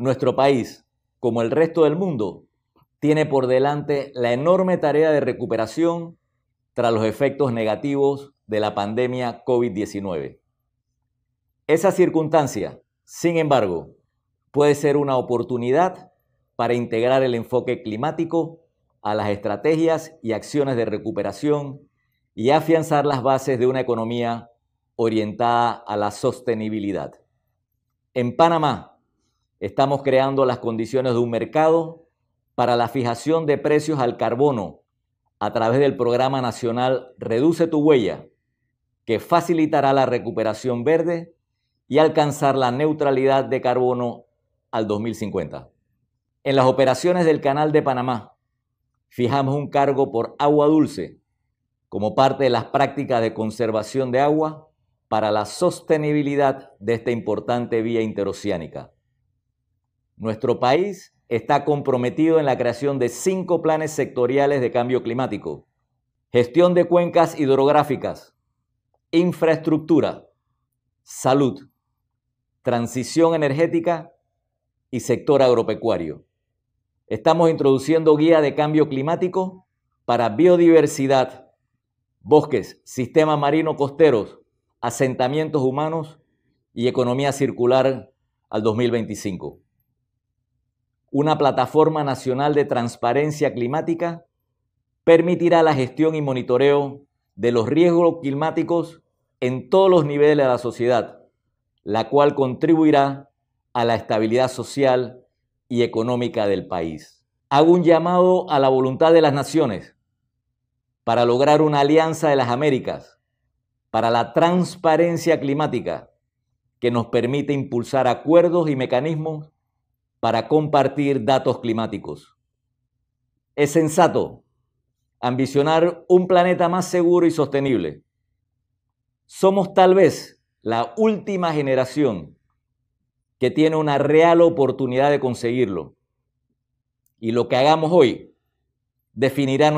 Nuestro país, como el resto del mundo, tiene por delante la enorme tarea de recuperación tras los efectos negativos de la pandemia COVID-19. Esa circunstancia, sin embargo, puede ser una oportunidad para integrar el enfoque climático a las estrategias y acciones de recuperación y afianzar las bases de una economía orientada a la sostenibilidad. En Panamá, Estamos creando las condiciones de un mercado para la fijación de precios al carbono a través del programa nacional Reduce tu huella, que facilitará la recuperación verde y alcanzar la neutralidad de carbono al 2050. En las operaciones del Canal de Panamá, fijamos un cargo por agua dulce como parte de las prácticas de conservación de agua para la sostenibilidad de esta importante vía interoceánica. Nuestro país está comprometido en la creación de cinco planes sectoriales de cambio climático, gestión de cuencas hidrográficas, infraestructura, salud, transición energética y sector agropecuario. Estamos introduciendo guía de cambio climático para biodiversidad, bosques, sistemas marino costeros, asentamientos humanos y economía circular al 2025 una plataforma nacional de transparencia climática permitirá la gestión y monitoreo de los riesgos climáticos en todos los niveles de la sociedad, la cual contribuirá a la estabilidad social y económica del país. Hago un llamado a la voluntad de las naciones para lograr una alianza de las Américas para la transparencia climática que nos permite impulsar acuerdos y mecanismos para compartir datos climáticos. Es sensato ambicionar un planeta más seguro y sostenible. Somos tal vez la última generación que tiene una real oportunidad de conseguirlo. Y lo que hagamos hoy definirá nuestra